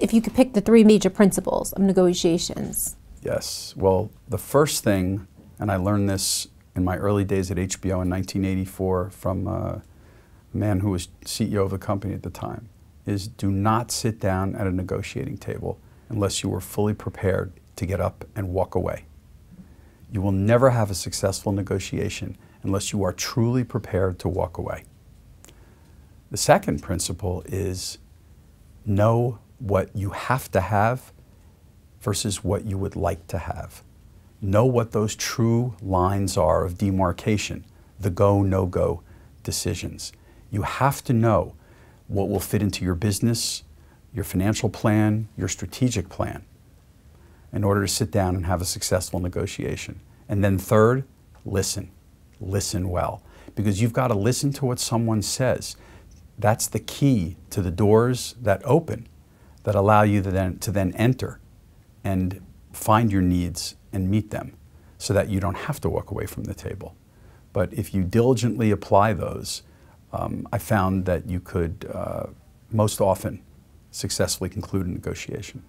if you could pick the three major principles of negotiations. Yes. Well, the first thing, and I learned this in my early days at HBO in 1984 from a man who was CEO of the company at the time, is do not sit down at a negotiating table unless you are fully prepared to get up and walk away. You will never have a successful negotiation unless you are truly prepared to walk away. The second principle is know what you have to have versus what you would like to have. Know what those true lines are of demarcation, the go, no go decisions. You have to know what will fit into your business, your financial plan, your strategic plan in order to sit down and have a successful negotiation. And then, third, listen. Listen well because you've got to listen to what someone says. That's the key to the doors that open that allow you to then, to then enter and find your needs and meet them so that you don't have to walk away from the table. But if you diligently apply those, um, I found that you could uh, most often successfully conclude a negotiation.